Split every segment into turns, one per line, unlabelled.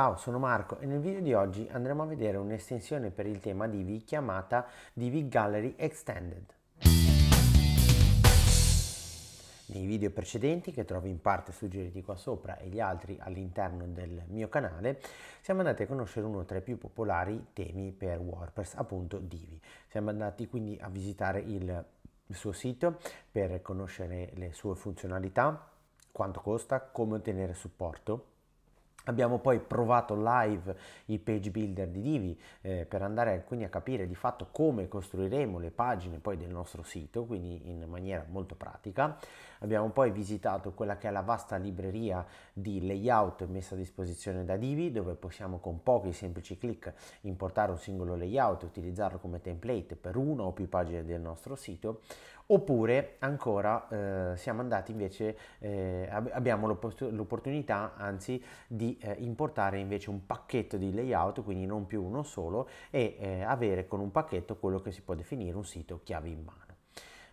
Ciao, sono Marco e nel video di oggi andremo a vedere un'estensione per il tema Divi chiamata Divi Gallery Extended. Nei video precedenti, che trovi in parte suggeriti qua sopra e gli altri all'interno del mio canale, siamo andati a conoscere uno tra i più popolari temi per WordPress, appunto Divi. Siamo andati quindi a visitare il suo sito per conoscere le sue funzionalità, quanto costa, come ottenere supporto Abbiamo poi provato live i page builder di Divi eh, per andare quindi a capire di fatto come costruiremo le pagine poi del nostro sito, quindi in maniera molto pratica. Abbiamo poi visitato quella che è la vasta libreria di layout messa a disposizione da Divi, dove possiamo con pochi semplici clic importare un singolo layout e utilizzarlo come template per una o più pagine del nostro sito. Oppure ancora eh, siamo andati invece, eh, abbiamo l'opportunità anzi di eh, importare invece un pacchetto di layout, quindi non più uno solo, e eh, avere con un pacchetto quello che si può definire un sito chiave in mano.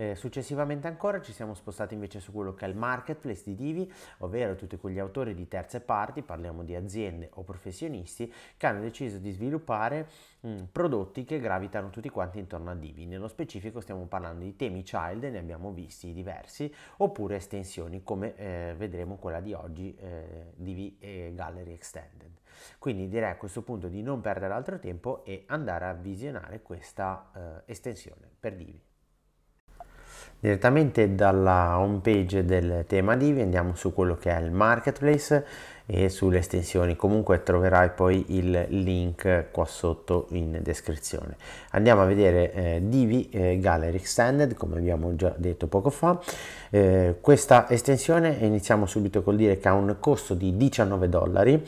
Eh, successivamente ancora ci siamo spostati invece su quello che è il marketplace di Divi, ovvero tutti quegli autori di terze parti, parliamo di aziende o professionisti, che hanno deciso di sviluppare mh, mm, prodotti che gravitano tutti quanti intorno a Divi. Nello specifico stiamo parlando di temi child, ne abbiamo visti diversi, oppure estensioni come eh, vedremo quella di oggi, eh, Divi Gallery Extended. Quindi direi a questo punto di non perdere altro tempo e andare a visionare questa eh, estensione per Divi. Direttamente dalla home page del tema Divi andiamo su quello che è il marketplace e sulle estensioni comunque troverai poi il link qua sotto in descrizione andiamo a vedere eh, divi eh, gallery extended come abbiamo già detto poco fa eh, questa estensione iniziamo subito col dire che ha un costo di 19 dollari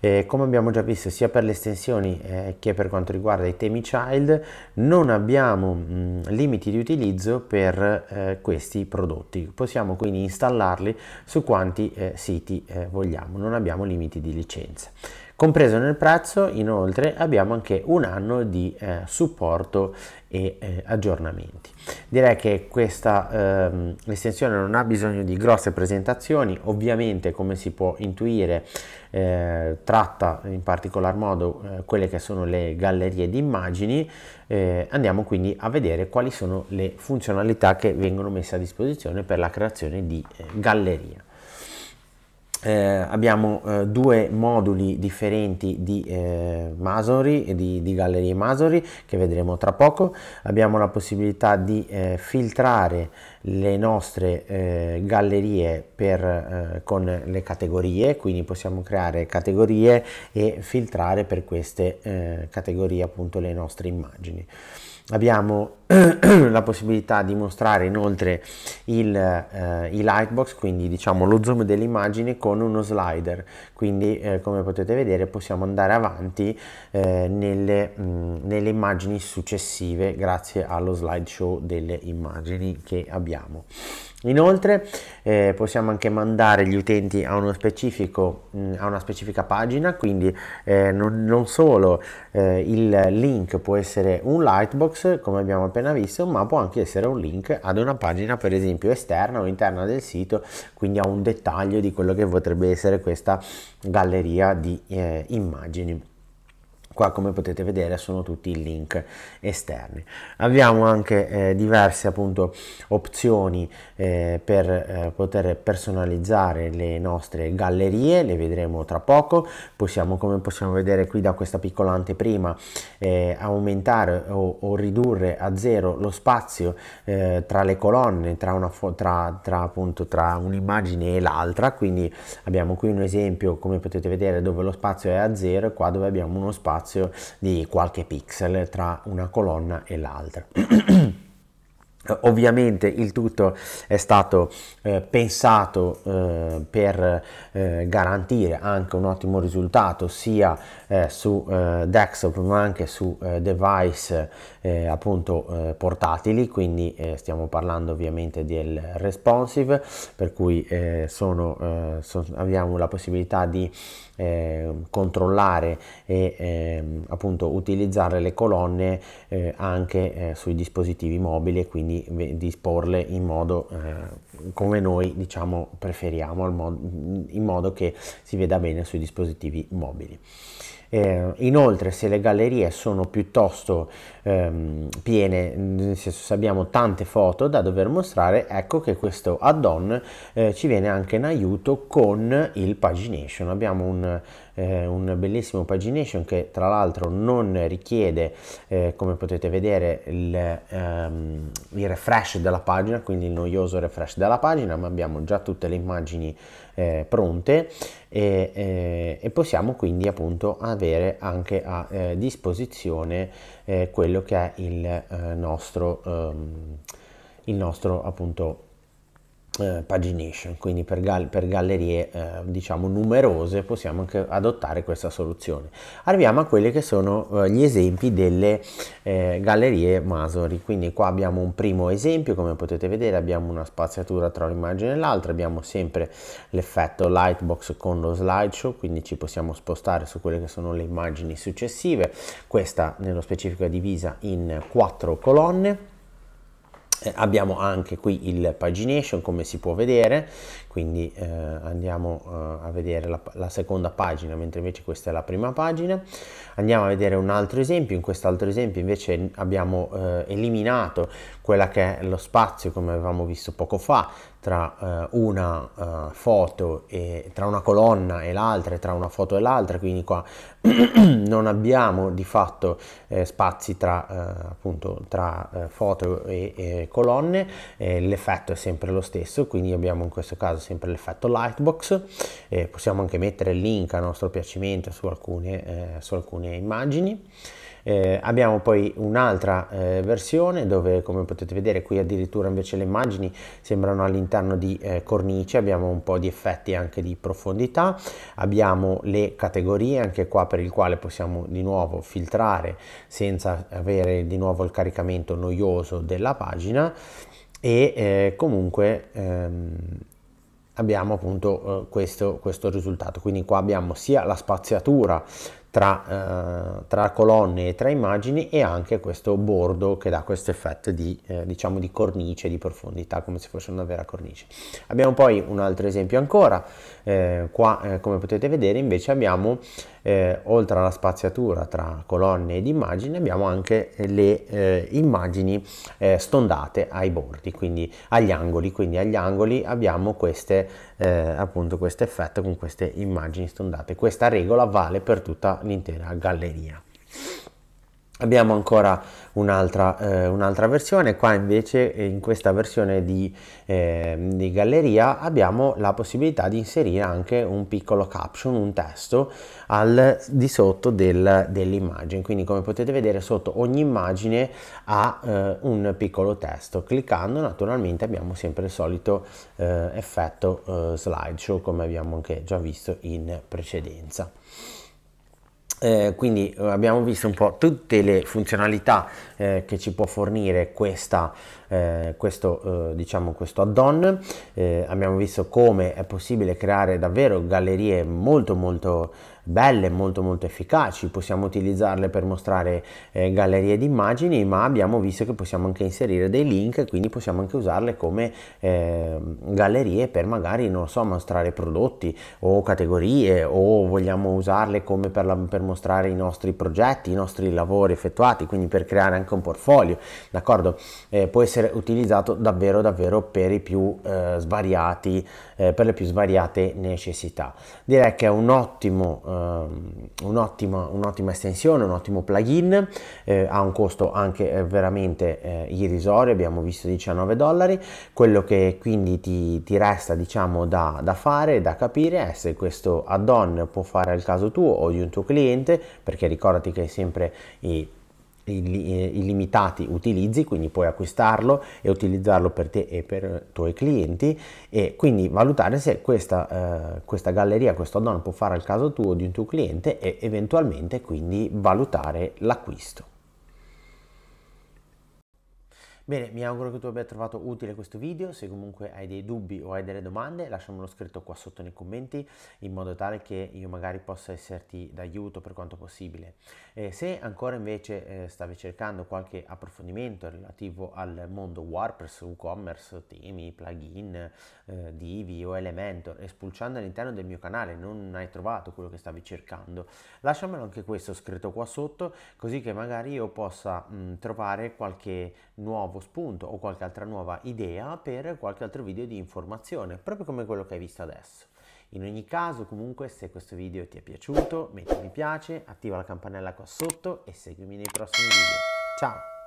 eh, come abbiamo già visto sia per le estensioni eh, che per quanto riguarda i temi child non abbiamo mh, limiti di utilizzo per eh, questi prodotti possiamo quindi installarli su quanti siti vogliamo non abbiamo abbiamo limiti di licenza. Compreso nel prezzo inoltre abbiamo anche un anno di eh, supporto e eh, aggiornamenti. Direi che questa ehm, estensione non ha bisogno di grosse presentazioni, ovviamente come si può intuire eh, tratta in particolar modo eh, quelle che sono le gallerie di immagini, eh, andiamo quindi a vedere quali sono le funzionalità che vengono messe a disposizione per la creazione di eh, gallerie eh, abbiamo eh, due moduli differenti di eh, Masori e di, di, gallerie masonry che vedremo tra poco abbiamo la possibilità di eh, filtrare le nostre eh, gallerie per, eh, con le categorie quindi possiamo creare categorie e filtrare per queste categorie appunto le nostre immagini abbiamo la possibilità di mostrare inoltre il, eh, i lightbox quindi diciamo lo zoom dell'immagine con uno slider quindi eh, come potete vedere possiamo andare avanti eh, nelle, mh, mm, nelle, immagini successive grazie allo slideshow delle immagini che abbiamo Inoltre eh, possiamo anche mandare gli utenti a, mh, mm, a una specifica pagina, quindi eh, non, non, solo eh, il link può essere un lightbox come abbiamo appena visto, ma può anche essere un link ad una pagina per esempio esterna o interna del sito, quindi a un dettaglio di quello che potrebbe essere questa galleria di eh, immagini. Qua come potete vedere sono tutti i link esterni. Abbiamo anche eh, diverse appunto opzioni eh, per eh, poter personalizzare le nostre gallerie, le vedremo tra poco. Possiamo come possiamo vedere qui da questa piccola anteprima eh, aumentare o, o, ridurre a zero lo spazio eh, tra le colonne, tra, una tra, tra, appunto, tra un'immagine e l'altra. Quindi abbiamo qui un esempio come potete vedere dove lo spazio è a zero e qua dove abbiamo uno spazio spazio di qualche pixel tra una colonna e l'altra. Ovviamente il tutto è stato eh, pensato eh, per eh, garantire anche un ottimo risultato sia eh, su eh, desktop ma anche su eh, device appunto portatili, quindi stiamo parlando ovviamente del responsive per cui sono, son, abbiamo la possibilità di controllare e ehm, appunto utilizzare le colonne anche sui dispositivi mobili quindi quindi disporle in modo eh, come noi diciamo preferiamo, in modo che si veda bene sui dispositivi mobili. Eh, inoltre se le gallerie sono piuttosto ehm, piene, nel senso se abbiamo tante foto da dover mostrare, ecco che questo add-on eh, ci viene anche in aiuto con il pagination. Abbiamo un, eh, un bellissimo pagination che tra l'altro non richiede, eh, come potete vedere, il, ehm, il refresh della pagina, quindi il noioso refresh della pagina, ma abbiamo già tutte le immagini eh, pronte e, eh, e, possiamo quindi appunto avere anche a eh, disposizione eh, quello che è il eh, nostro, ehm, il nostro appunto eh, pagination, quindi per, gal- per gallerie eh, diciamo numerose possiamo anche adottare questa soluzione. Arriviamo a quelli che sono eh, gli esempi delle eh, gallerie Masori, quindi qua abbiamo un primo esempio, come potete vedere abbiamo una spaziatura tra un'immagine e l'altra, abbiamo sempre l'effetto lightbox con lo slideshow, quindi ci possiamo spostare su quelle che sono le immagini successive, questa nello specifico è divisa in quattro colonne eh, abbiamo anche qui il pagination come si può vedere, quindi eh, andiamo eh, a vedere la, la, seconda pagina mentre invece questa è la prima pagina. Andiamo a vedere un altro esempio, in quest'altro esempio invece abbiamo eh, eliminato quella che è lo spazio come avevamo visto poco fa tra eh, una eh, foto e tra una colonna e l'altra e tra una foto e l'altra quindi qua non abbiamo di fatto eh, spazi tra eh, appunto tra eh, foto e, e colonne l'effetto è sempre lo stesso quindi abbiamo in questo caso sempre l'effetto lightbox possiamo anche mettere il link a nostro piacimento su alcune, eh, su alcune immagini eh, abbiamo poi un'altra eh, versione dove come potete vedere qui addirittura invece le immagini sembrano all'interno di eh, cornici, abbiamo un po' di effetti anche di profondità, abbiamo le categorie anche qua per il quale possiamo di nuovo filtrare senza avere di nuovo il caricamento noioso della pagina e eh, comunque ehm, abbiamo appunto eh, questo, questo risultato quindi qua abbiamo sia la spaziatura tra, eh, tra, colonne e tra immagini e anche questo bordo che dà questo effetto di, eh, diciamo di cornice, di profondità, come se fosse una vera cornice. Abbiamo poi un altro esempio ancora, eh, qua eh, come potete vedere invece abbiamo, eh, oltre alla spaziatura tra colonne ed immagini, abbiamo anche le eh, immagini stondate ai bordi, quindi agli angoli, quindi agli angoli abbiamo queste, appunto questo effetto con queste immagini stondate. Questa regola vale per tutta l'intera galleria. Abbiamo ancora un'altra, eh, un'altra, versione, qua invece eh, in questa versione di, eh, di, galleria abbiamo la possibilità di inserire anche un piccolo caption, un testo al di sotto del, dell'immagine, quindi come potete vedere sotto ogni immagine ha eh, un piccolo testo, cliccando naturalmente abbiamo sempre il solito eh, effetto eh, slideshow come abbiamo anche già visto in precedenza. Eh, quindi eh, abbiamo visto un po' tutte le funzionalità eh, che ci può fornire questa eh, questo, eh, diciamo, questo add-on. Eh, abbiamo visto come è possibile creare davvero gallerie molto molto belle, molto molto efficaci, possiamo utilizzarle per mostrare eh, gallerie di immagini, ma abbiamo visto che possiamo anche inserire dei link, quindi possiamo anche usarle come eh, gallerie per magari, non so, mostrare prodotti o categorie o vogliamo usarle come per, la, per mostrare i nostri progetti, i nostri lavori effettuati, quindi per creare anche un portfolio, d'accordo? Eh, può essere essere utilizzato davvero davvero per, più, eh, svariati, eh, per le più svariate necessità. Direi che è un ottimo, eh, un'ottima, un'ottima, estensione, un ottimo plugin, eh, ha un costo anche eh, veramente eh, irrisorio, abbiamo visto 19 dollari, quello che quindi ti, ti resta diciamo da, da fare, da capire è se questo add-on può fare al caso tuo o di un tuo cliente, perché ricordati che sempre i eh, illimitati utilizzi, quindi puoi acquistarlo e utilizzarlo per te e per eh, i tuoi clienti e quindi valutare se questa, eh, questa galleria, questo add-on può fare al caso tuo di un tuo cliente e eventualmente quindi valutare l'acquisto. Bene, mi auguro che tu abbia trovato utile questo video, se comunque hai dei dubbi o hai delle domande lasciamelo scritto qua sotto nei commenti in modo tale che io magari possa esserti d'aiuto per quanto possibile. Eh, se ancora invece eh, stavi cercando qualche approfondimento relativo al mondo WordPress, WooCommerce, temi, plugin, eh, Divi o Elementor e spulciando all'interno del mio canale non hai trovato quello che stavi cercando, lasciamelo anche questo scritto qua sotto così che magari io possa mh, mm, trovare qualche nuovo spunto o qualche altra nuova idea per qualche altro video di informazione, proprio come quello che hai visto adesso. In ogni caso, comunque, se questo video ti è piaciuto, metti mi piace, attiva la campanella qua sotto e seguimi nei prossimi video. Ciao!